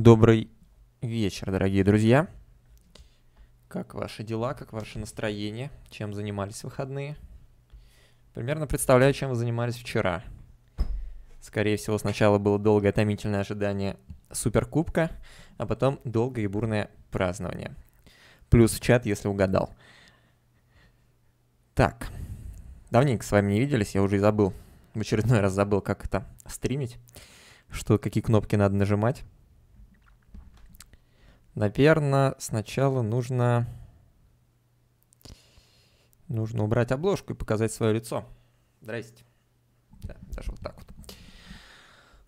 Добрый вечер, дорогие друзья. Как ваши дела, как ваше настроение, чем занимались выходные? Примерно представляю, чем вы занимались вчера. Скорее всего, сначала было долгое томительное ожидание суперкубка, а потом долгое и бурное празднование. Плюс в чат, если угадал. Так, давненько с вами не виделись, я уже и забыл. В очередной раз забыл, как это стримить, что какие кнопки надо нажимать. Наверное, сначала нужно... Нужно убрать обложку и показать свое лицо. Здрасте. Да, даже вот так вот.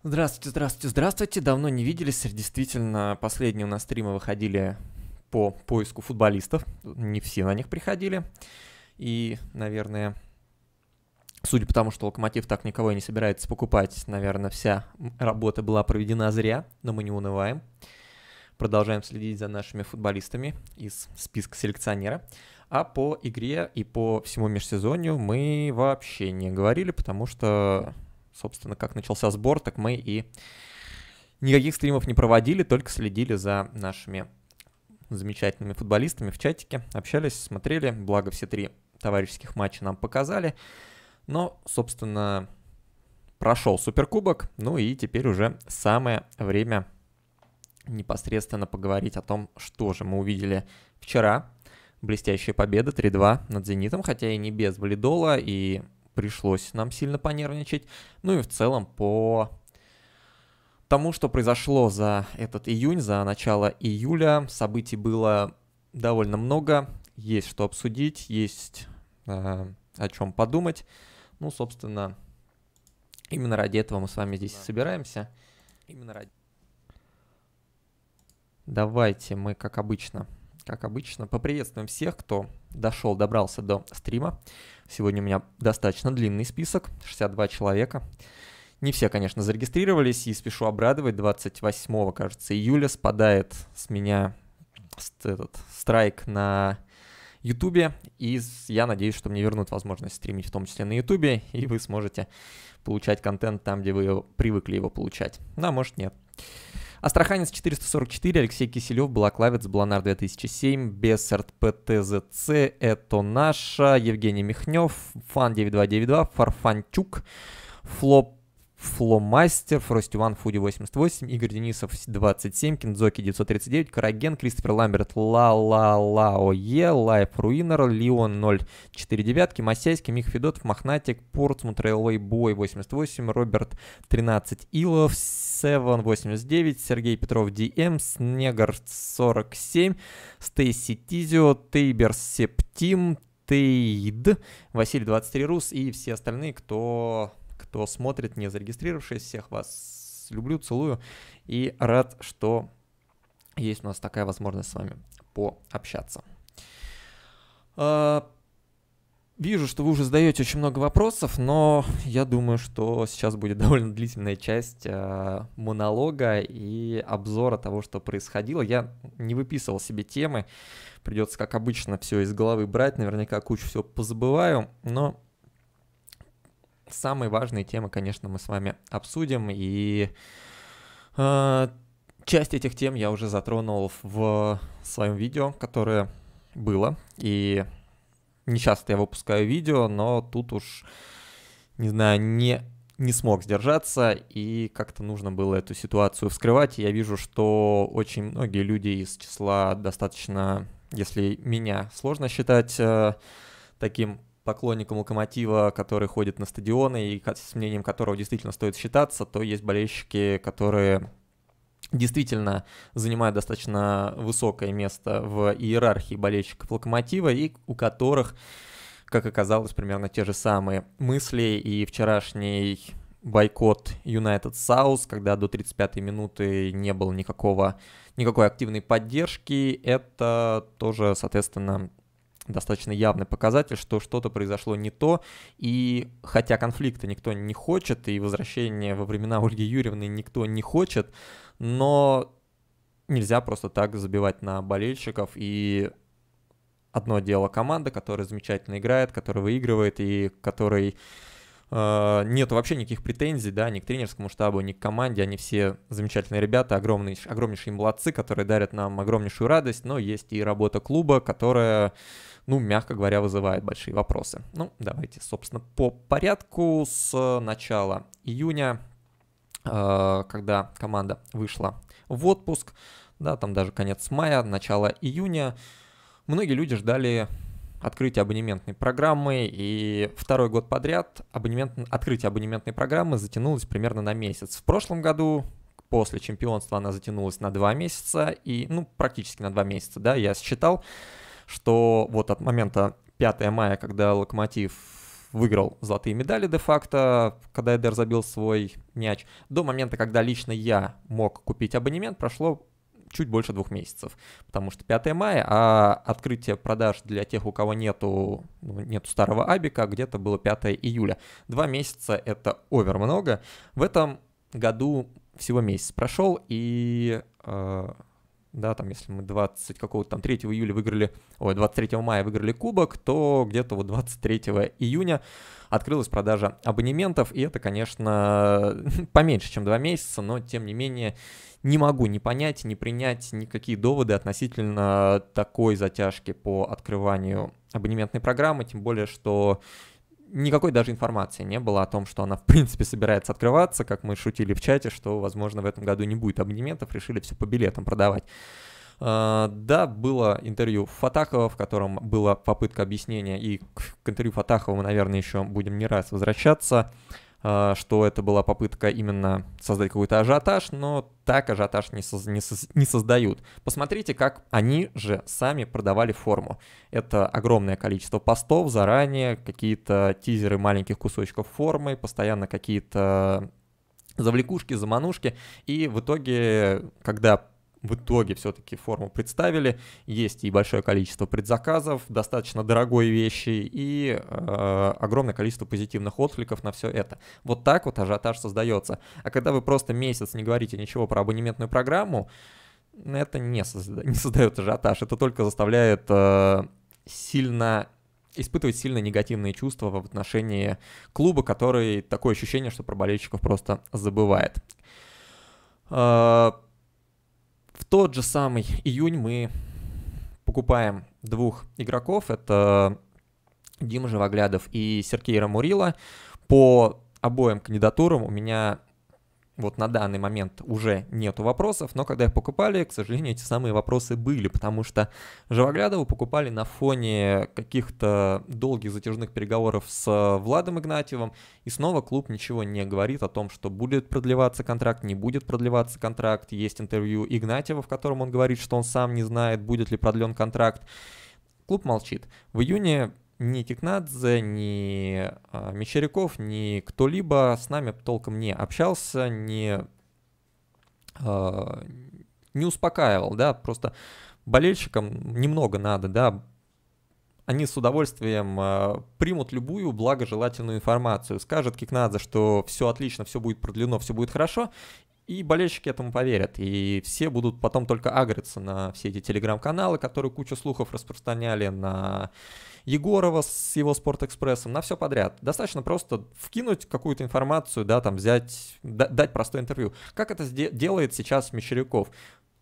Здравствуйте, здравствуйте, здравствуйте. Давно не виделись. Действительно, последние у нас стримы выходили по поиску футболистов. Не все на них приходили. И, наверное, судя по тому, что Локомотив так никого и не собирается покупать, наверное, вся работа была проведена зря, но мы не унываем. Продолжаем следить за нашими футболистами из списка селекционера. А по игре и по всему межсезонью мы вообще не говорили, потому что, собственно, как начался сбор, так мы и никаких стримов не проводили, только следили за нашими замечательными футболистами в чатике, общались, смотрели, благо все три товарищеских матча нам показали. Но, собственно, прошел Суперкубок, ну и теперь уже самое время непосредственно поговорить о том, что же мы увидели вчера. Блестящая победа 3-2 над «Зенитом», хотя и не без валидола, и пришлось нам сильно понервничать. Ну и в целом по тому, что произошло за этот июнь, за начало июля, событий было довольно много, есть что обсудить, есть э, о чем подумать. Ну, собственно, именно ради этого мы с вами здесь да. и собираемся. Именно ради... Давайте мы, как обычно, как обычно, поприветствуем всех, кто дошел, добрался до стрима. Сегодня у меня достаточно длинный список, 62 человека. Не все, конечно, зарегистрировались, и спешу обрадовать, 28, кажется, июля спадает с меня этот страйк на Ютубе, и я надеюсь, что мне вернут возможность стримить в том числе на Ютубе, и вы сможете получать контент там, где вы привыкли его получать. Ну, а может нет. Астраханец 444, Алексей Киселев, Балаклавец, Бланар 2007, Бессерт, ПТЗЦ, Это Наша, Евгений Михнев, Фан 9292, Фарфанчук, Флоп Фломастер, Фрости Ван, Фуди 88, Игорь Денисов 27, Кинзоки 939, Караген, Кристофер Ламберт, Ла Ла Лао Е, Лайф Руинер, Леон 049, Масяйский, Мих Федотов, Мохнатик, Портсмут, Рейлвей Бой 88, Роберт 13, Илов, Севен 89, Сергей Петров ДМ, Снегар 47, Стейси Тизио, Тейбер Септим, Тейд, Василий 23 Рус и все остальные, кто кто смотрит, не зарегистрировавшись. Всех вас люблю, целую и рад, что есть у нас такая возможность с вами пообщаться. А, вижу, что вы уже задаете очень много вопросов, но я думаю, что сейчас будет довольно длительная часть э, монолога и обзора того, что происходило. Я не выписывал себе темы, придется, как обычно, все из головы брать, наверняка кучу всего позабываю, но самые важные темы, конечно, мы с вами обсудим, и э, часть этих тем я уже затронул в своем видео, которое было, и не часто я выпускаю видео, но тут уж, не знаю, не, не смог сдержаться, и как-то нужно было эту ситуацию вскрывать. И я вижу, что очень многие люди из числа достаточно, если меня сложно считать э, таким поклонником Локомотива, который ходит на стадионы и с мнением которого действительно стоит считаться, то есть болельщики, которые действительно занимают достаточно высокое место в иерархии болельщиков Локомотива и у которых, как оказалось, примерно те же самые мысли и вчерашний бойкот United South, когда до 35-й минуты не было никакого, никакой активной поддержки, это тоже, соответственно, достаточно явный показатель, что что-то произошло не то, и хотя конфликта никто не хочет, и возвращение во времена Ольги Юрьевны никто не хочет, но нельзя просто так забивать на болельщиков, и одно дело команда, которая замечательно играет, которая выигрывает, и которой э, нет вообще никаких претензий, да, ни к тренерскому штабу, ни к команде, они все замечательные ребята, огромные, огромнейшие молодцы, которые дарят нам огромнейшую радость, но есть и работа клуба, которая ну, мягко говоря, вызывает большие вопросы. Ну, давайте, собственно, по порядку с э, начала июня, э, когда команда вышла в отпуск, да, там даже конец мая, начало июня, многие люди ждали открытия абонементной программы, и второй год подряд абонемент, открытие абонементной программы затянулось примерно на месяц. В прошлом году после чемпионства она затянулась на два месяца, и, ну, практически на два месяца, да, я считал что вот от момента 5 мая, когда Локомотив выиграл золотые медали де-факто, когда Эдер забил свой мяч, до момента, когда лично я мог купить абонемент, прошло чуть больше двух месяцев, потому что 5 мая, а открытие продаж для тех, у кого нету, ну, нету старого абика, где-то было 5 июля. Два месяца — это овер много. В этом году всего месяц прошел, и э, да, там, если мы 20 какого-то там 3 июля выиграли, ой, 23 мая выиграли кубок, то где-то вот 23 июня открылась продажа абонементов, и это, конечно, поменьше, чем 2 месяца, но, тем не менее, не могу не понять, не принять никакие доводы относительно такой затяжки по открыванию абонементной программы, тем более, что никакой даже информации не было о том, что она в принципе собирается открываться, как мы шутили в чате, что, возможно, в этом году не будет абонементов, решили все по билетам продавать. А, да, было интервью Фатахова, в котором была попытка объяснения, и к интервью Фатахова мы, наверное, еще будем не раз возвращаться. А, что это была попытка именно создать какой-то ажиотаж, но так ажиотаж не, соз, не, соз, не создают. Посмотрите, как они же сами продавали форму. Это огромное количество постов заранее, какие-то тизеры маленьких кусочков формы, постоянно какие-то завлекушки, заманушки, и в итоге, когда в итоге все-таки форму представили. Есть и большое количество предзаказов, достаточно дорогой вещи и э, огромное количество позитивных откликов на все это. Вот так вот ажиотаж создается. А когда вы просто месяц не говорите ничего про абонементную программу, это не, созда- не создает ажиотаж, это только заставляет э, сильно испытывать сильно негативные чувства в отношении клуба, который такое ощущение, что про болельщиков просто забывает. Э, тот же самый июнь мы покупаем двух игроков. Это Дима Живоглядов и Сергей Рамурила. По обоим кандидатурам у меня вот на данный момент уже нету вопросов, но когда их покупали, к сожалению, эти самые вопросы были, потому что Живоглядову покупали на фоне каких-то долгих затяжных переговоров с э, Владом Игнатьевым, и снова клуб ничего не говорит о том, что будет продлеваться контракт, не будет продлеваться контракт. Есть интервью Игнатьева, в котором он говорит, что он сам не знает, будет ли продлен контракт. Клуб молчит. В июне ни Кикнадзе, ни э, Мещеряков, ни кто-либо с нами толком не общался, не, э, не успокаивал, да, просто болельщикам немного надо, да, они с удовольствием э, примут любую благожелательную информацию. Скажет Кикнадзе, что все отлично, все будет продлено, все будет хорошо, и болельщики этому поверят. И все будут потом только агриться на все эти телеграм-каналы, которые кучу слухов распространяли, на Егорова с его Спортэкспрессом, на все подряд. Достаточно просто вкинуть какую-то информацию, да, там взять, дать простое интервью. Как это делает сейчас Мещеряков?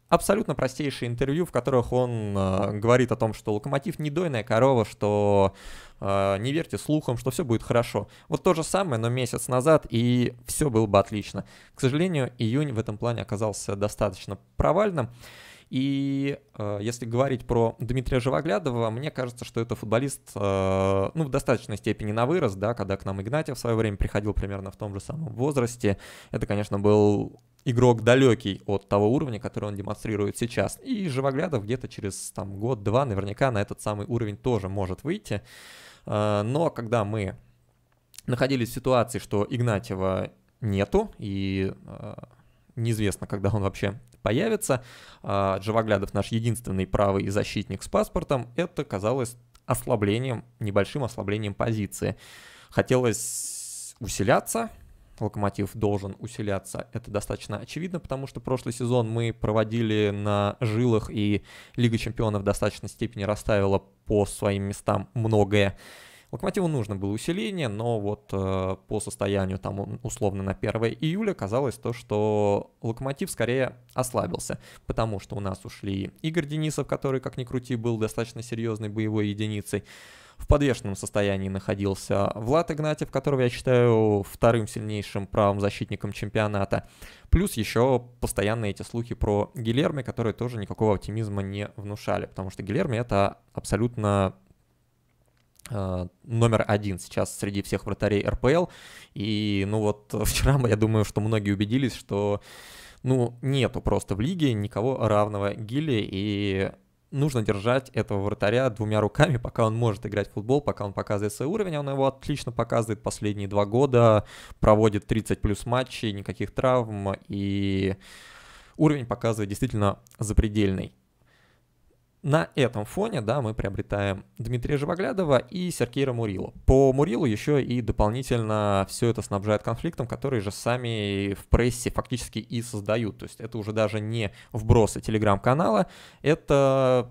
абсолютно простейшие интервью, в которых он э, говорит о том, что локомотив не дойная корова, что э, не верьте слухам, что все будет хорошо. Вот то же самое, но месяц назад, и все было бы отлично. К сожалению, июнь в этом плане оказался достаточно провальным. И э, если говорить про Дмитрия Живоглядова, мне кажется, что это футболист, э, ну, в достаточной степени на вырос, да, когда к нам Игнатьев в свое время приходил примерно в том же самом возрасте. Это, конечно, был игрок далекий от того уровня, который он демонстрирует сейчас. И Живоглядов где-то через там год-два наверняка на этот самый уровень тоже может выйти. Э, но когда мы находились в ситуации, что Игнатьева нету, и э, неизвестно, когда он вообще появится. А, Живоглядов наш единственный правый защитник с паспортом. Это казалось ослаблением, небольшим ослаблением позиции. Хотелось усиляться, Локомотив должен усиляться. Это достаточно очевидно, потому что прошлый сезон мы проводили на жилах, и Лига чемпионов в достаточной степени расставила по своим местам многое. Локомотиву нужно было усиление, но вот э, по состоянию там условно на 1 июля казалось то, что Локомотив скорее ослабился, потому что у нас ушли Игорь Денисов, который, как ни крути, был достаточно серьезной боевой единицей. В подвешенном состоянии находился Влад Игнатьев, которого я считаю вторым сильнейшим правым защитником чемпионата. Плюс еще постоянные эти слухи про Гилерми, которые тоже никакого оптимизма не внушали, потому что Гилерми это абсолютно Э, номер один сейчас среди всех вратарей РПЛ. И, ну вот, вчера, я думаю, что многие убедились, что, ну, нету просто в лиге никого равного Гилли, и нужно держать этого вратаря двумя руками, пока он может играть в футбол, пока он показывает свой уровень, он его отлично показывает последние два года, проводит 30 плюс матчей, никаких травм, и уровень показывает действительно запредельный на этом фоне, да, мы приобретаем Дмитрия Живоглядова и Сергея Мурила. По Мурилу еще и дополнительно все это снабжает конфликтом, который же сами в прессе фактически и создают. То есть это уже даже не вбросы телеграм-канала, это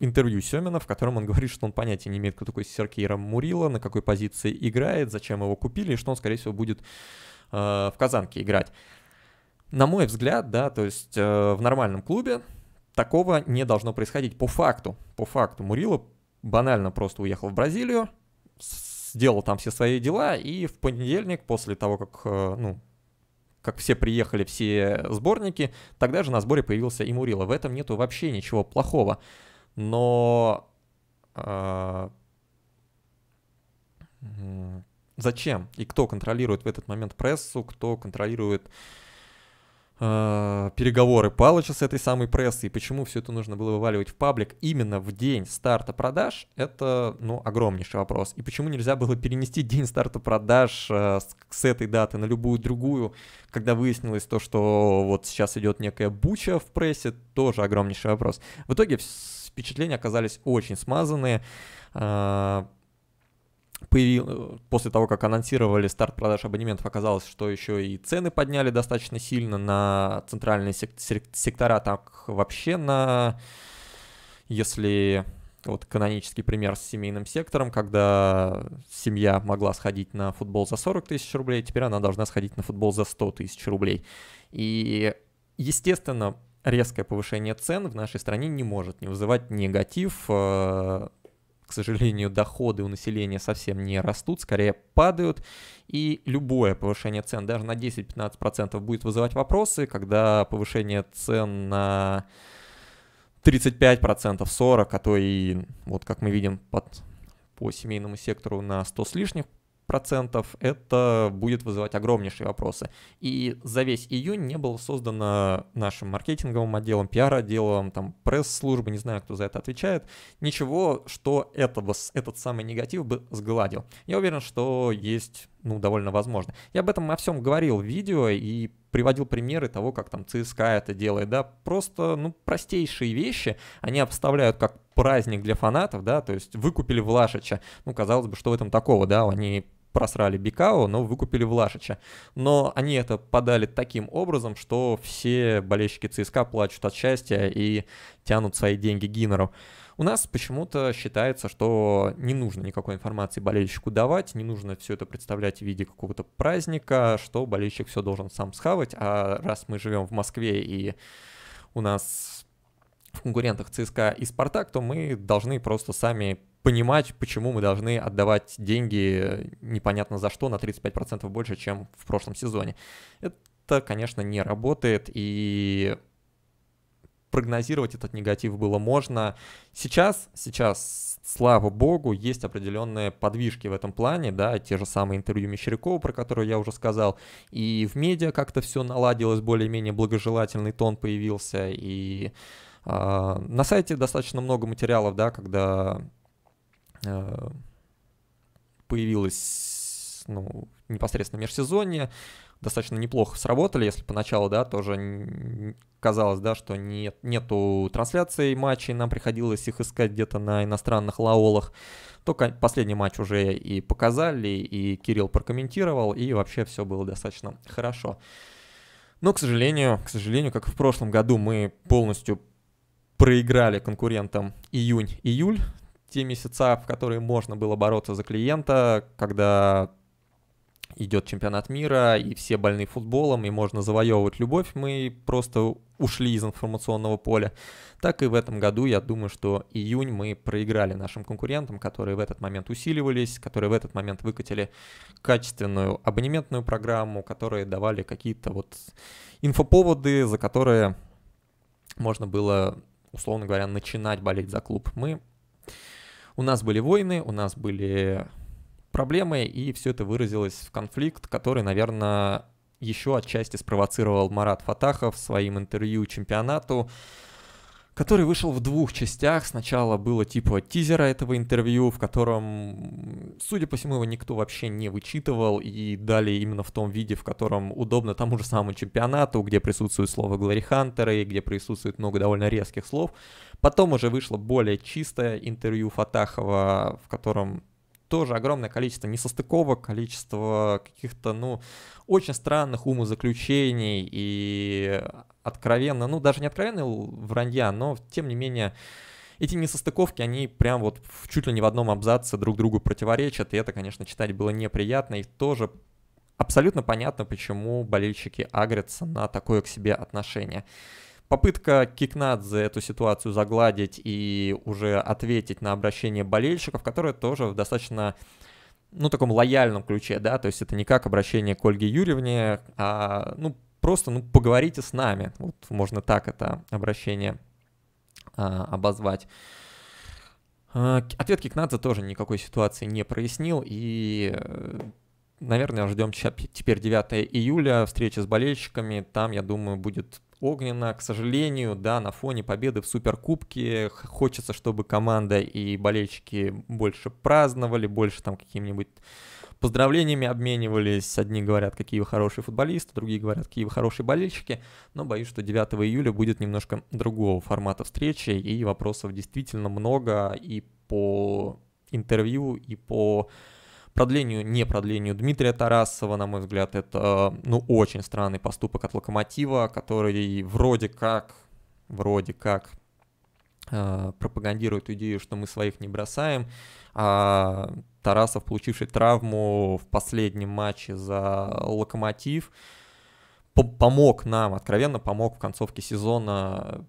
интервью Семена, в котором он говорит, что он понятия не имеет, кто такой Серкейра Мурила, на какой позиции играет, зачем его купили, и что он, скорее всего, будет э, в Казанке играть. На мой взгляд, да, то есть э, в нормальном клубе такого не должно происходить по факту. По факту Мурила банально просто уехал в Бразилию, сделал там все свои дела, и в понедельник, после того, как, э, ну, как все приехали, все сборники, тогда же на сборе появился и Мурила. В этом нету вообще ничего плохого. Но э, зачем? И кто контролирует в этот момент прессу, кто контролирует а, переговоры Палыча с этой самой прессой, и почему все это нужно было вываливать в паблик именно в день старта продаж, это, ну, огромнейший вопрос. И почему нельзя было перенести день старта продаж э, с, с этой даты на любую другую, когда выяснилось то, что вот сейчас идет некая буча в прессе, тоже огромнейший вопрос. В итоге впечатления оказались очень смазанные. Э, появил, после того, как анонсировали старт продаж абонементов, оказалось, что еще и цены подняли достаточно сильно на центральные сек сектора, так вообще на, если вот канонический пример с семейным сектором, когда семья могла сходить на футбол за 40 тысяч рублей, теперь она должна сходить на футбол за 100 тысяч рублей. И, естественно, резкое повышение цен в нашей стране не может не вызывать негатив э, к сожалению, доходы у населения совсем не растут, скорее падают, и любое повышение цен, даже на 10-15% будет вызывать вопросы, когда повышение цен на 35%, 40%, а то и, вот как мы видим, под, по семейному сектору на 100 с лишних процентов, это будет вызывать огромнейшие вопросы. И за весь июнь не было создано нашим маркетинговым отделом, пиар-отделом, там, пресс-службы, не знаю, кто за это отвечает, ничего, что этого, этот самый негатив бы сгладил. Я уверен, что есть ну, довольно возможно. Я об этом о всем говорил в видео и приводил примеры того, как там ЦСКА это делает, да, просто, ну, простейшие вещи, они обставляют как праздник для фанатов, да, то есть выкупили Влашича, ну, казалось бы, что в этом такого, да, они просрали Бикао, но выкупили Влашича. Но они это подали таким образом, что все болельщики ЦСКА плачут от счастья и тянут свои деньги Гиннеру. У нас почему-то считается, что не нужно никакой информации болельщику давать, не нужно все это представлять в виде какого-то праздника, что болельщик все должен сам схавать, а раз мы живем в Москве и у нас в конкурентах ЦСКА и Спартак, то мы должны просто сами понимать, почему мы должны отдавать деньги э, непонятно за что на 35% больше, чем в прошлом сезоне. Это, конечно, не работает, и прогнозировать этот негатив было можно. Сейчас, сейчас, слава богу, есть определенные подвижки в этом плане, да, те же самые интервью Мещерякова, про которые я уже сказал, и в медиа как-то все наладилось, более-менее благожелательный тон появился, и э, на сайте достаточно много материалов, да, когда Э, появилась ну, непосредственно в межсезонье, достаточно неплохо сработали, если поначалу, да, тоже казалось, да, что нет, нету трансляций матчей, нам приходилось их искать где-то на иностранных лаолах, то последний матч уже и показали, и Кирилл прокомментировал, и вообще все было достаточно хорошо. Но, к сожалению, к сожалению, как и в прошлом году, мы полностью проиграли конкурентам июнь-июль, те месяца, в которые можно было бороться за клиента, когда идет чемпионат мира, и все больны футболом, и можно завоевывать любовь, мы просто ушли из информационного поля. Так и в этом году, я думаю, что июнь мы проиграли нашим конкурентам, которые в этот момент усиливались, которые в этот момент выкатили качественную абонементную программу, которые давали какие-то вот инфоповоды, за которые можно было, условно говоря, начинать болеть за клуб. Мы у нас были войны, у нас были проблемы, и все это выразилось в конфликт, который, наверное, еще отчасти спровоцировал Марат Фатахов своим интервью чемпионату, который вышел в двух частях. Сначала было типа тизера этого интервью, в котором, судя по всему, его никто вообще не вычитывал, и дали именно в том виде, в котором удобно тому же самому чемпионату, где присутствует слово Глорихантеры, где присутствует много довольно резких слов. Потом уже вышло более чистое интервью Фатахова, в котором тоже огромное количество несостыковок, количество каких-то, ну, очень странных умозаключений и откровенно, ну даже не откровенно вранья, но тем не менее эти несостыковки, они прям вот чуть ли не в одном абзаце друг другу противоречат, и это, конечно, читать было неприятно, и тоже абсолютно понятно, почему болельщики агрятся на такое к себе отношение. Попытка Кикнадзе эту ситуацию загладить и уже ответить на обращение болельщиков, которое тоже в достаточно ну, таком лояльном ключе, да, то есть это не как обращение к Ольге Юрьевне, а, ну, просто, ну, поговорите с нами. Вот можно так это обращение а, обозвать. А, ответ Кикнадзе тоже никакой ситуации не прояснил, и, э, наверное, ждем теперь 9 июля, встречи с болельщиками, там, я думаю, будет огненно, к сожалению, да, на фоне победы в Суперкубке хочется, чтобы команда и болельщики больше праздновали, больше там каким-нибудь поздравлениями обменивались. Одни говорят, какие вы хорошие футболисты, другие говорят, какие вы хорошие болельщики. Но боюсь, что 9 июля будет немножко другого формата встречи, и вопросов действительно много и по интервью, и по продлению, не продлению Дмитрия Тарасова, на мой взгляд, это, ну, очень странный поступок от Локомотива, который вроде как, вроде как а, пропагандирует идею, что мы своих не бросаем. А Тарасов, получивший травму в последнем матче за Локомотив, помог нам, откровенно помог в концовке сезона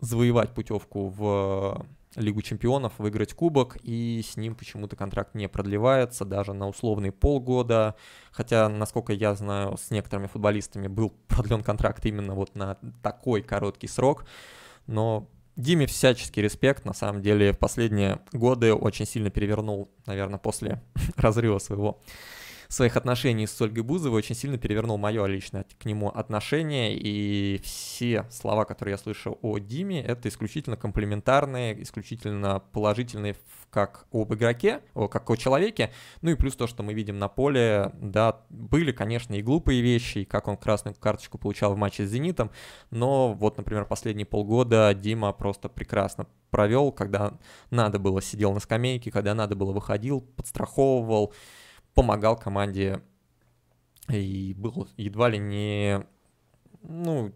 завоевать путевку в Лигу чемпионов, выиграть кубок, и с ним почему-то контракт не продлевается даже на условные полгода, хотя, насколько я знаю, с некоторыми футболистами был продлен контракт именно вот на такой короткий срок, но Диме всяческий респект, на самом деле в последние годы очень сильно перевернул, наверное, после разрыва своего своих отношений с Ольгой Бузовой очень сильно перевернул мое личное к нему отношение, и все слова, которые я слышал о Диме, это исключительно комплиментарные, исключительно положительные как об игроке, как о человеке, ну и плюс то, что мы видим на поле, да, были, конечно, и глупые вещи, и как он красную карточку получал в матче с «Зенитом», но вот, например, последние полгода Дима просто прекрасно провел, когда надо было сидел на скамейке, когда надо было выходил, подстраховывал, помогал команде и был едва ли не, ну,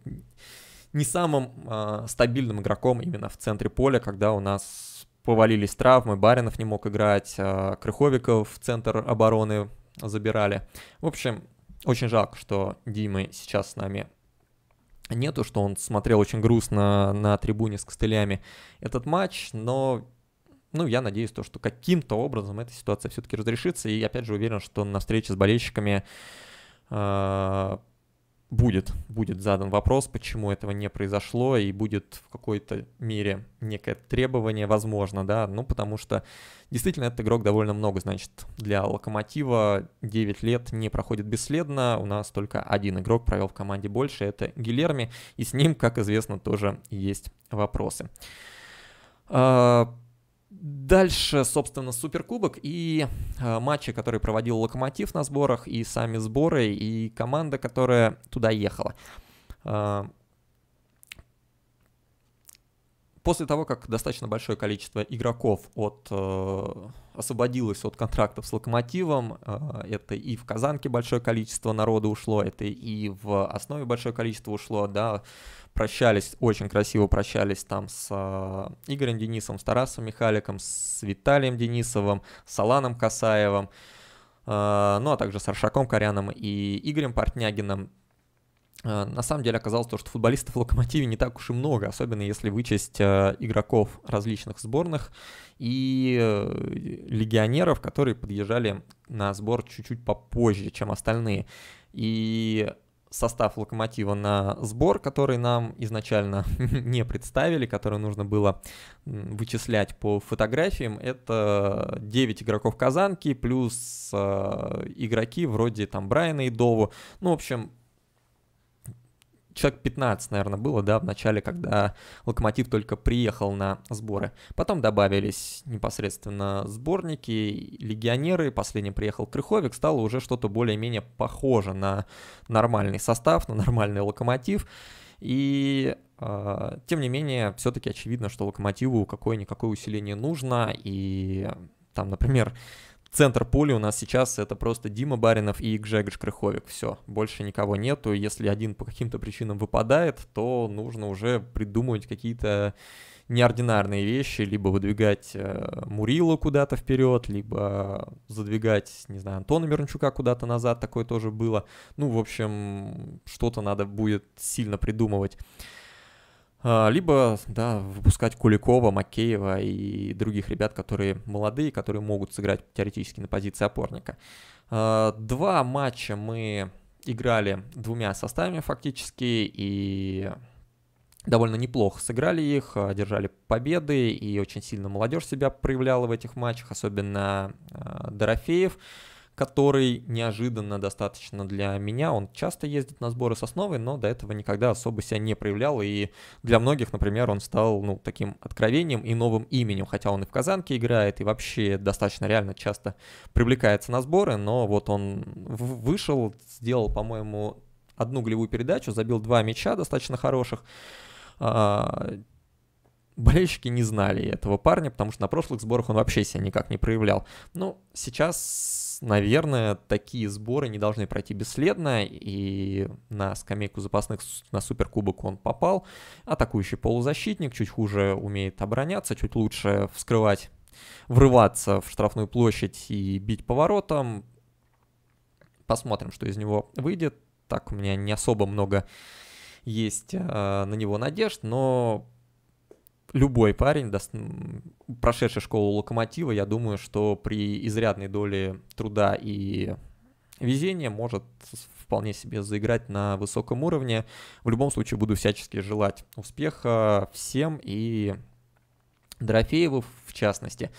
не самым э, стабильным игроком именно в центре поля, когда у нас повалились травмы, Баринов не мог играть, э, Крыховиков в центр обороны забирали. В общем, очень жалко, что Димы сейчас с нами нету, что он смотрел очень грустно на трибуне с костылями этот матч, но ну, я надеюсь, то, что каким-то образом эта ситуация все-таки разрешится. И опять же уверен, что на встрече с болельщиками э, будет, будет задан вопрос, почему этого не произошло, и будет в какой-то мере некое требование, возможно, да, ну, потому что действительно этот игрок довольно много, значит, для Локомотива 9 лет не проходит бесследно, у нас только один игрок провел в команде больше, это Гилерми, и с ним, как известно, тоже есть вопросы. А, Дальше, собственно, Суперкубок и э, матчи, которые проводил Локомотив на сборах, и сами сборы, и команда, которая туда ехала. Э, после того, как достаточно большое количество игроков от, э, освободилось от контрактов с Локомотивом, э, это и в Казанке большое количество народа ушло, это и в основе большое количество ушло, да, прощались, очень красиво прощались там с э, Игорем Денисовым, с Тарасом Михаликом, с Виталием Денисовым, с Аланом Касаевым, э, ну а также с Аршаком Коряном и Игорем Портнягиным. Э, на самом деле оказалось то, что футболистов в «Локомотиве» не так уж и много, особенно если вычесть э, игроков различных сборных и э, легионеров, которые подъезжали на сбор чуть-чуть попозже, чем остальные. И состав локомотива на сбор, который нам изначально не представили, который нужно было вычислять по фотографиям. Это 9 игроков Казанки плюс э, игроки вроде там Брайана и Дову. Ну, в общем, человек 15, наверное, было, да, в начале, когда Локомотив только приехал на сборы. Потом добавились непосредственно сборники, легионеры, Последний приехал Крыховик, стало уже что-то более-менее похоже на нормальный состав, на нормальный Локомотив. И э, тем не менее, все-таки очевидно, что Локомотиву какое-никакое усиление нужно, и там, например, Центр пули у нас сейчас это просто Дима Баринов и Гжег Шкрыховик. Все, больше никого нету. Если один по каким-то причинам выпадает, то нужно уже придумывать какие-то неординарные вещи, либо выдвигать э, Мурила куда-то вперед, либо задвигать, не знаю, Антона Мирончука куда-то назад, такое тоже было. Ну, в общем, что-то надо будет сильно придумывать. А, либо да, выпускать Куликова, Макеева и других ребят, которые молодые, которые могут сыграть теоретически на позиции опорника. А, два матча мы играли двумя составами фактически, и довольно неплохо сыграли их, одержали а, победы, и очень сильно молодежь себя проявляла в этих матчах, особенно Дорофеев который неожиданно достаточно для меня. Он часто ездит на сборы с но до этого никогда особо себя не проявлял. И для многих, например, он стал ну, таким откровением и новым именем. Хотя он и в Казанке играет, и вообще достаточно реально часто привлекается на сборы. Но вот он вышел, сделал, по-моему, одну голевую передачу, забил два мяча достаточно хороших а, болельщики не знали этого парня, потому что на прошлых сборах он вообще себя никак не проявлял. Но ну, сейчас наверное, такие сборы не должны пройти бесследно, и на скамейку запасных на Суперкубок он попал. Атакующий полузащитник, чуть хуже умеет обороняться, чуть лучше вскрывать, врываться в штрафную площадь и бить поворотом. Посмотрим, что из него выйдет. Так, у меня не особо много есть э, на него надежд, но любой парень, даст, прошедший школу локомотива, я думаю, что при изрядной доле труда и везения может вполне себе заиграть на высоком уровне. В любом случае буду всячески желать успеха всем и Дорофееву в частности.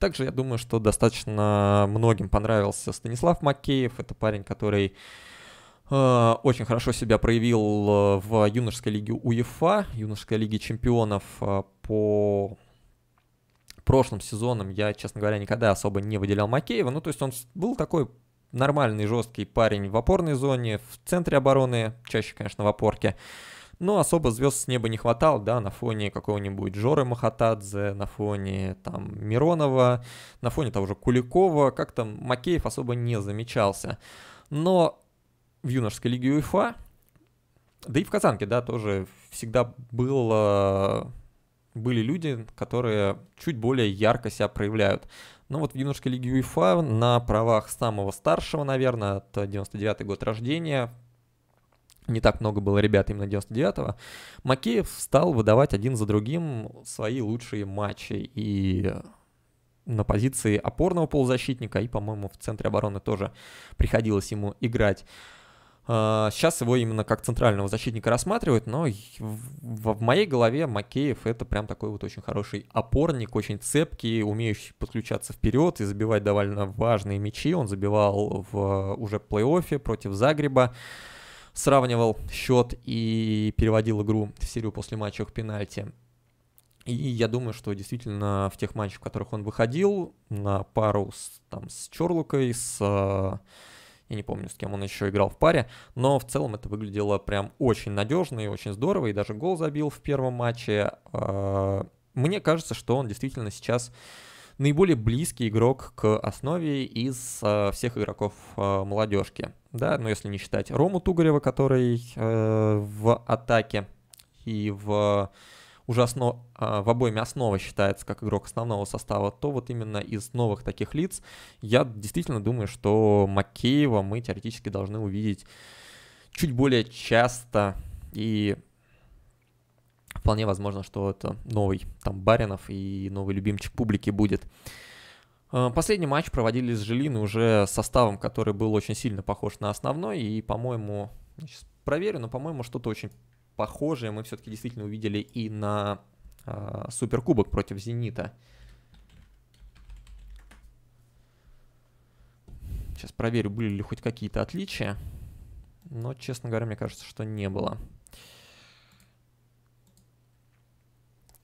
Также я думаю, что достаточно многим понравился Станислав Макеев. Это парень, который Э, очень хорошо себя проявил э, в юношеской лиге УЕФА, юношеской лиге чемпионов э, по прошлым сезонам. Я, честно говоря, никогда особо не выделял Макеева. Ну, то есть он был такой нормальный, жесткий парень в опорной зоне, в центре обороны, чаще, конечно, в опорке. Но особо звезд с неба не хватало, да, на фоне какого-нибудь Жоры Махатадзе, на фоне там Миронова, на фоне того же Куликова, как то Макеев особо не замечался. Но в юношеской лиге УЕФА, да и в Казанке, да, тоже всегда было, были люди, которые чуть более ярко себя проявляют. Но ну вот в юношеской лиге УЕФА на правах самого старшего, наверное, это 99-й год рождения, не так много было ребят именно 99-го, Макеев стал выдавать один за другим свои лучшие матчи и на позиции опорного полузащитника, и, по-моему, в центре обороны тоже приходилось ему играть. А, сейчас его именно как центрального защитника рассматривают, но в моей голове Макеев это прям такой вот очень хороший опорник, очень цепкий, умеющий подключаться вперед и забивать довольно важные мячи. Он забивал в уже плей-оффе против Загреба, сравнивал счет и переводил игру в серию после матча в пенальти. И я думаю, что действительно в тех матчах, в которых он выходил, на пару с, там, с Чорлукой, с я не помню, с кем он еще играл в паре, но в целом это выглядело прям очень надежно и очень здорово, и даже гол забил в первом матче. А, мне кажется, что он действительно сейчас наиболее близкий игрок к основе из а, всех игроков а, молодежки. Да, но если не считать Рому Тугарева, который э, в атаке и в уже основ, а, в обойме основа считается как игрок основного состава, то вот именно из новых таких лиц я действительно думаю, что Макеева мы теоретически должны увидеть чуть более часто и вполне возможно, что это новый там Баринов и новый любимчик публики будет. А, последний матч проводили с Желины уже составом, который был очень сильно похож на основной, и, по-моему, сейчас проверю, но, по-моему, что-то очень похожее мы все-таки действительно увидели и на э, Суперкубок против Зенита. Сейчас проверю, были ли хоть какие-то отличия. Но, честно говоря, мне кажется, что не было.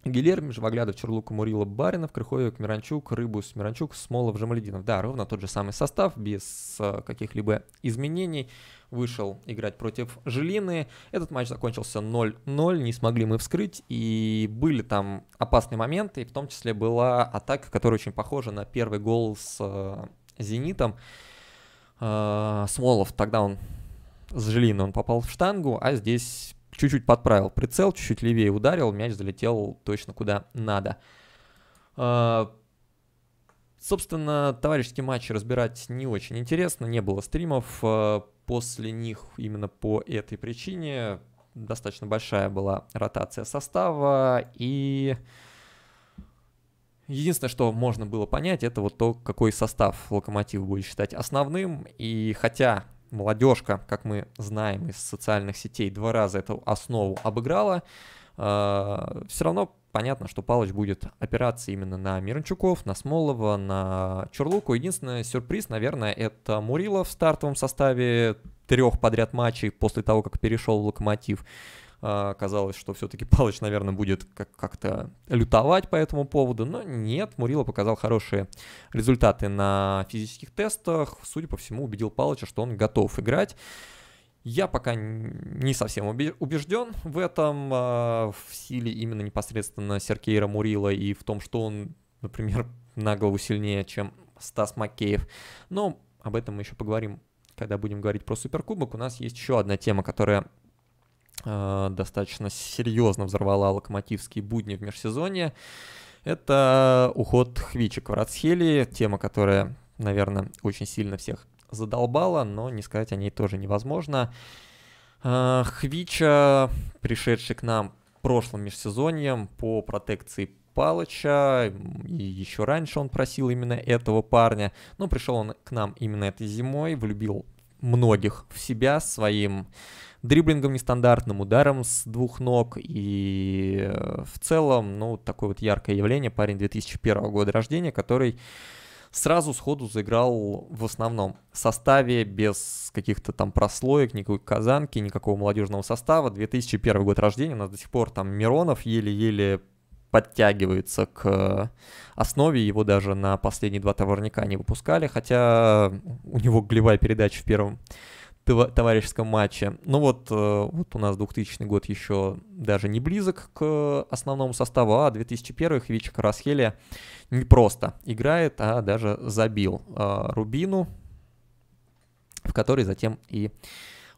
Гилерм, Живоглядов, Черлука, Мурила, Баринов, Крыховик, Миранчук, Рыбус, Миранчук, Смолов, Жамалединов. Да, ровно тот же самый состав, без э, каких-либо изменений. Вышел играть против Жилины. Этот матч закончился 0-0, не смогли мы вскрыть, и были там опасные моменты, и в том числе была атака, которая очень похожа на первый гол с э, «Зенитом». Э, Смолов, тогда он с Жилины, он попал в штангу, а здесь чуть-чуть подправил прицел, чуть-чуть левее ударил, мяч залетел точно куда надо. А, собственно, товарищеский матчи разбирать не очень интересно, не было стримов. А, после них именно по этой причине достаточно большая была ротация состава, и единственное, что можно было понять, это вот то, какой состав Локомотив будет считать основным, и хотя молодежка, как мы знаем из социальных сетей, два раза эту основу обыграла, э, все равно понятно, что Палыч будет опираться именно на Мирончуков, на Смолова, на Черлуку. Единственный сюрприз, наверное, это Мурилов в стартовом составе трех подряд матчей после того, как перешел в Локомотив. А, казалось, что все-таки Палыч, наверное, будет как-то лютовать по этому поводу, но нет, Мурила показал хорошие результаты на физических тестах, судя по всему, убедил Палыча, что он готов играть. Я пока не совсем убежден в этом, а, в силе именно непосредственно Серкейра Мурила и в том, что он, например, на голову сильнее, чем Стас Макеев. Но об этом мы еще поговорим, когда будем говорить про Суперкубок. У нас есть еще одна тема, которая Э, достаточно серьезно взорвала локомотивские будни в межсезонье. Это уход Хвичек в Рацхели, тема, которая, наверное, очень сильно всех задолбала, но не сказать о ней тоже невозможно. Э, Хвича, пришедший к нам прошлым межсезоньем по протекции Палыча, и еще раньше он просил именно этого парня, но пришел он к нам именно этой зимой, влюбил многих в себя своим дриблингом нестандартным, ударом с двух ног и э, в целом, ну, такое вот яркое явление. Парень 2001 года рождения, который сразу сходу заиграл в основном составе, без каких-то там прослоек, никакой казанки, никакого молодежного состава. 2001 год рождения, у нас до сих пор там Миронов еле-еле подтягивается к основе, его даже на последние два товарника не выпускали, хотя у него голевая передача в первом товарищеском матче. Ну вот, э, вот у нас 2000 год еще даже не близок к основному составу, а 2001 х Хвича Карасхелия не просто играет, а даже забил э, Рубину, в который затем и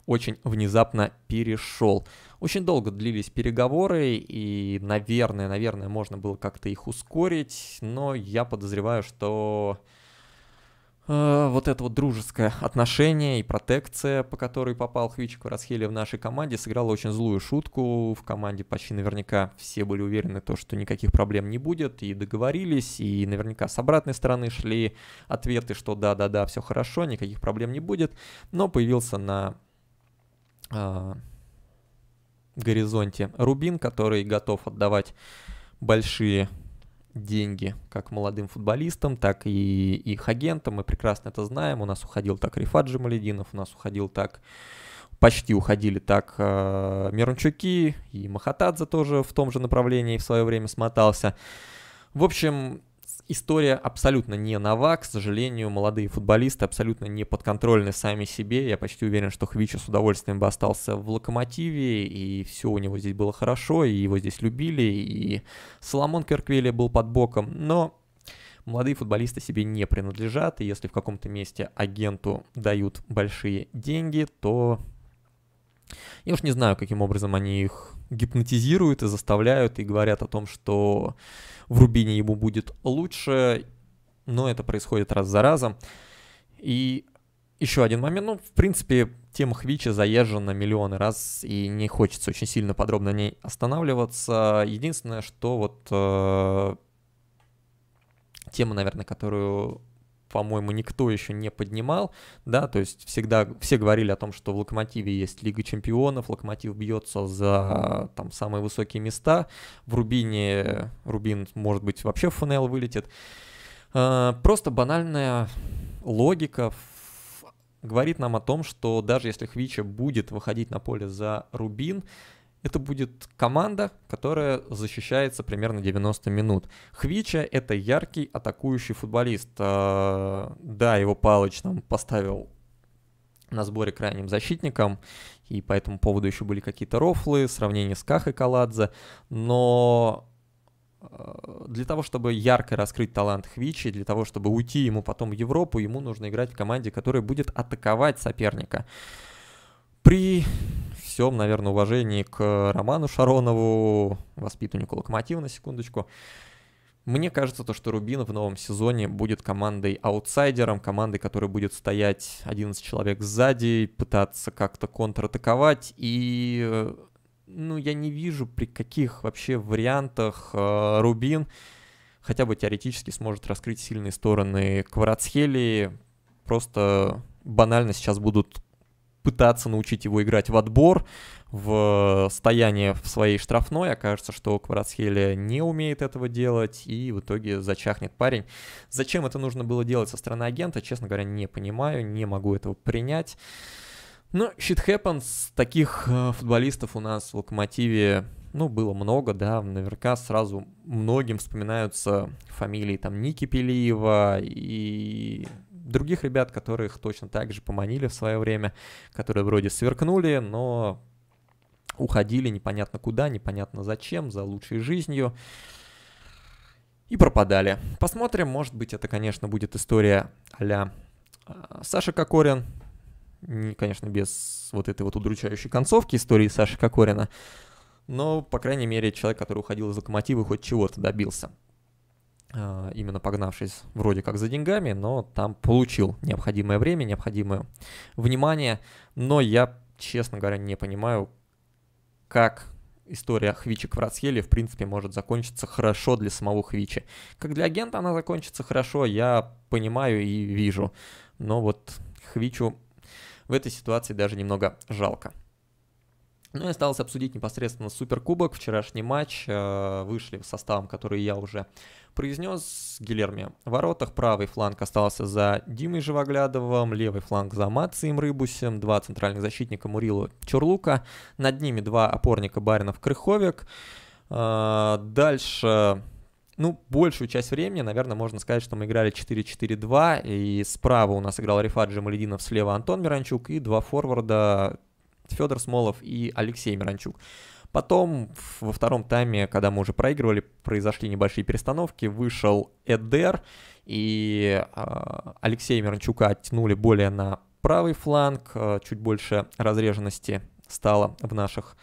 очень внезапно перешел. Очень долго длились переговоры, и, наверное, наверное, можно было как-то их ускорить, но я подозреваю, что э, вот это вот дружеское отношение и протекция, по которой попал Хвичик в Расхеле в нашей команде, сыграла очень злую шутку. В команде почти наверняка все были уверены, то, что никаких проблем не будет, и договорились, и наверняка с обратной стороны шли ответы, что да-да-да, все хорошо, никаких проблем не будет. Но появился на э, горизонте Рубин, который готов отдавать большие деньги как молодым футболистам, так и их агентам. Мы прекрасно это знаем. У нас уходил так Рифат Джамалединов, у нас уходил так почти уходили так э, Мирончуки, и Махатадзе тоже в том же направлении в свое время смотался. В общем, история абсолютно не нова, к сожалению, молодые футболисты абсолютно не подконтрольны сами себе. Я почти уверен, что Хвича с удовольствием бы остался в Локомотиве, и все у него здесь было хорошо, и его здесь любили, и Соломон Керквилли был под боком, но молодые футболисты себе не принадлежат, и если в каком-то месте агенту дают большие деньги, то я уж не знаю, каким образом они их гипнотизируют и заставляют, и говорят о том, что в Рубине ему будет лучше, но это происходит раз за разом. И еще один момент, ну, в принципе, тема Хвича заезжена миллионы раз, и не хочется очень сильно подробно на ней останавливаться. Единственное, что вот э, тема, наверное, которую по-моему, никто еще не поднимал, да, то есть всегда все говорили о том, что в Локомотиве есть Лига Чемпионов, Локомотив бьется за там самые высокие места, в Рубине, Рубин, может быть, вообще в ФНЛ вылетит. А, просто банальная логика говорит нам о том, что даже если Хвича будет выходить на поле за Рубин, это будет команда, которая защищается примерно 90 минут. Хвича — это яркий атакующий футболист. А, да, его Палыч нам поставил на сборе крайним защитником, и по этому поводу еще были какие-то рофлы, сравнение с Кахой Каладзе, но а, для того, чтобы ярко раскрыть талант Хвичи, для того, чтобы уйти ему потом в Европу, ему нужно играть в команде, которая будет атаковать соперника. При всем, наверное, уважении к э, Роману Шаронову, воспитаннику Локомотива, на секундочку, мне кажется, то, что Рубин в новом сезоне будет командой-аутсайдером, командой, которая будет стоять 11 человек сзади, пытаться как-то контратаковать, и э, ну, я не вижу, при каких вообще вариантах э, Рубин хотя бы теоретически сможет раскрыть сильные стороны Кварацхели. Просто банально сейчас будут пытаться научить его играть в отбор, в э, стояние в своей штрафной. Окажется, что Кварацхеля не умеет этого делать, и в итоге зачахнет парень. Зачем это нужно было делать со стороны агента, честно говоря, не понимаю, не могу этого принять. Но shit happens. Таких э, футболистов у нас в Локомотиве, ну, было много, да. Наверняка сразу многим вспоминаются фамилии там Ники Пелиева и других ребят, которых точно так же поманили в свое время, которые вроде сверкнули, но уходили непонятно куда, непонятно зачем, за лучшей жизнью и пропадали. Посмотрим, может быть, это, конечно, будет история а-ля а, Саша Кокорин, не, конечно, без вот этой вот удручающей концовки истории Саши Кокорина, но, по крайней мере, человек, который уходил из локомотива, хоть чего-то добился. А, именно погнавшись вроде как за деньгами, но там получил необходимое время, необходимое внимание. Но я, честно говоря, не понимаю, как история Хвичи Кварацхели, в принципе, может закончиться хорошо для самого Хвичи. Как для агента она закончится хорошо, я понимаю и вижу. Но вот Хвичу в этой ситуации даже немного жалко. Ну и осталось обсудить непосредственно Суперкубок, вчерашний матч. Э, вышли в составом, который я уже произнес, Гилерми в воротах. Правый фланг остался за Димой Живоглядовым, левый фланг за Мацием Рыбусем, два центральных защитника Мурилу Чурлука, над ними два опорника Баринов-Крыховик. Э, дальше ну, большую часть времени, наверное, можно сказать, что мы играли 4-4-2, и справа у нас играл Рифат Джамалединов, слева Антон Миранчук, и два форварда Федор Смолов и Алексей Миранчук. Потом во втором тайме, когда мы уже проигрывали, произошли небольшие перестановки. Вышел Эдер, и э, Алексея Миранчука оттянули более на правый фланг. Э, чуть больше разреженности стало в наших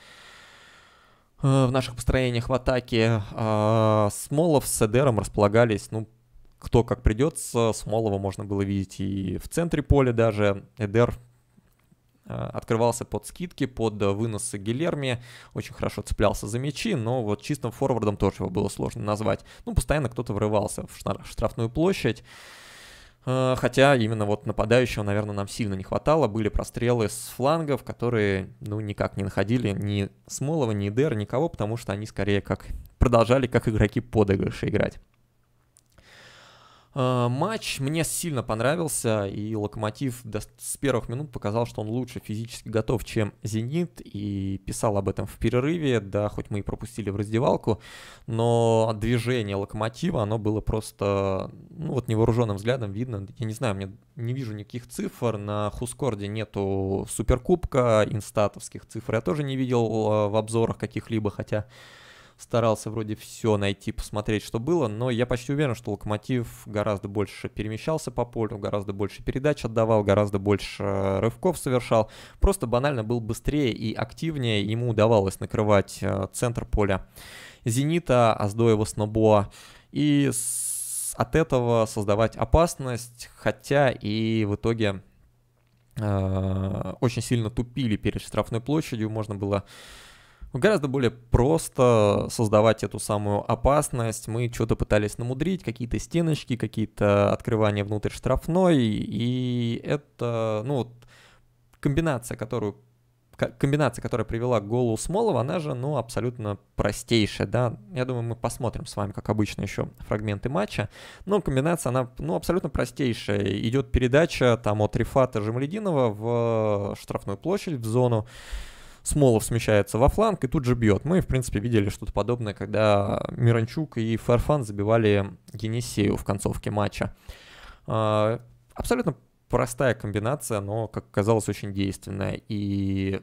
э, в наших построениях в атаке э, Смолов с Эдером располагались, ну, кто как придется. Смолова можно было видеть и в центре поля даже. Эдер Э, открывался под скидки, под э, выносы Гилерми, очень хорошо цеплялся за мячи, но вот чистым форвардом тоже его было сложно назвать. Ну, постоянно кто-то врывался в штрафную площадь. Э, хотя именно вот нападающего, наверное, нам сильно не хватало. Были прострелы с флангов, которые, ну, никак не находили ни Смолова, ни Дер, никого, потому что они скорее как продолжали как игроки подыгрыша играть. Э, матч мне сильно понравился, и Локомотив с первых минут показал, что он лучше физически готов, чем Зенит, и писал об этом в перерыве, да, хоть мы и пропустили в раздевалку, но движение Локомотива, оно было просто, ну вот невооруженным взглядом видно, я не знаю, мне не вижу никаких цифр, на Хускорде нету Суперкубка, инстатовских цифр я тоже не видел э, в обзорах каких-либо, хотя старался вроде все найти, посмотреть, что было, но я почти уверен, что Локомотив гораздо больше перемещался по полю, гораздо больше передач отдавал, гораздо больше э, рывков совершал, просто банально был быстрее и активнее, ему удавалось накрывать э, центр поля Зенита, Аздоева, Снобоа, и от этого создавать опасность, хотя и в итоге э, очень сильно тупили перед штрафной площадью, можно было ну, гораздо более просто создавать эту самую опасность. Мы что-то пытались намудрить, какие-то стеночки, какие-то открывания внутрь штрафной, и это, ну вот, комбинация, которую комбинация, которая привела к голу Смолова, она же, ну, абсолютно простейшая, да. Я думаю, мы посмотрим с вами, как обычно, еще фрагменты матча. Но комбинация, она, ну, абсолютно простейшая. Идет передача там от Рифата Жемлединова в штрафную площадь, в зону. Смолов смещается во фланг и тут же бьет. Мы, в принципе, видели что-то подобное, когда Миранчук и Фарфан забивали Енисею в концовке матча. А, абсолютно простая комбинация, но, как оказалось, очень действенная. И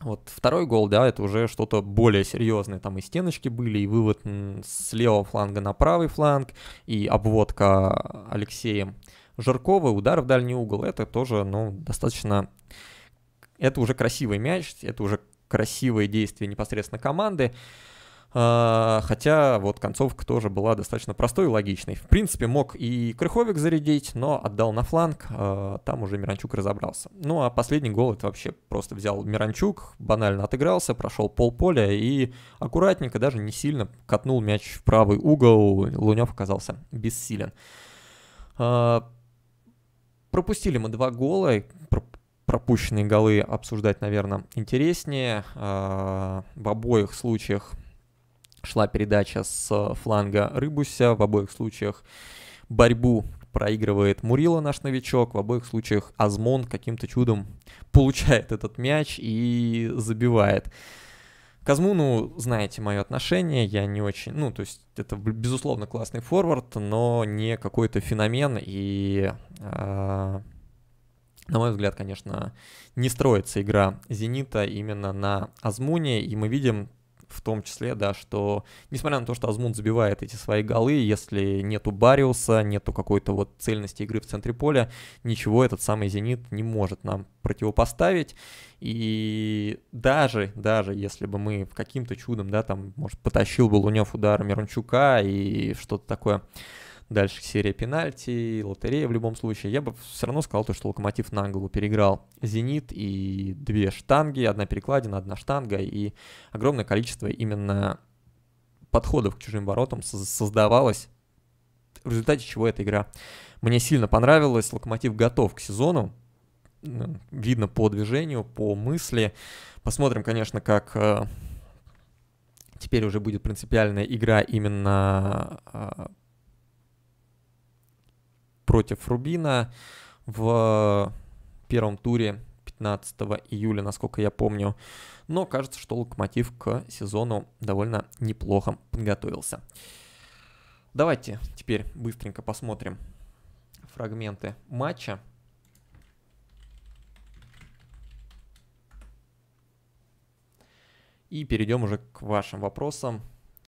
вот второй гол, да, это уже что-то более серьезное. Там и стеночки были, и вывод с левого фланга на правый фланг, и обводка Алексеем Жиркова, удар в дальний угол. Это тоже, ну, достаточно это уже красивый мяч, это уже красивые действия непосредственно команды. А, хотя вот концовка тоже была достаточно простой и логичной. В принципе, мог и Крыховик зарядить, но отдал на фланг, а, там уже Миранчук разобрался. Ну а последний гол это вообще просто взял Миранчук, банально отыгрался, прошел пол поля и аккуратненько, даже не сильно, катнул мяч в правый угол, Лунев оказался бессилен. А, пропустили мы два гола, пропущенные голы обсуждать, наверное, интереснее. А, в обоих случаях шла передача с фланга Рыбуся, в обоих случаях борьбу проигрывает Мурила, наш новичок. В обоих случаях Азмон каким-то чудом получает этот мяч и забивает. К Азмуну знаете мое отношение, я не очень... Ну, то есть это, безусловно, классный форвард, но не какой-то феномен, и э, на мой взгляд, конечно, не строится игра «Зенита» именно на Азмуне, и мы видим в том числе, да, что несмотря на то, что Азмун забивает эти свои голы, если нету Бариуса, нету какой-то вот цельности игры в центре поля, ничего этот самый Зенит не может нам противопоставить. И даже, даже если бы мы каким-то чудом, да, там, может, потащил бы Лунев удар Мирончука и что-то такое дальше серия пенальти, лотерея в любом случае, я бы все равно сказал то, что Локомотив на голову переиграл Зенит и две штанги, одна перекладина, одна штанга и огромное количество именно подходов к чужим воротам создавалось, в результате чего эта игра мне сильно понравилась. Локомотив готов к сезону, видно по движению, по мысли. Посмотрим, конечно, как э, теперь уже будет принципиальная игра именно а, против Рубина в первом туре 15 июля, насколько я помню. Но кажется, что Локомотив к сезону довольно неплохо подготовился. Давайте теперь быстренько посмотрим фрагменты матча. И перейдем уже к вашим вопросам.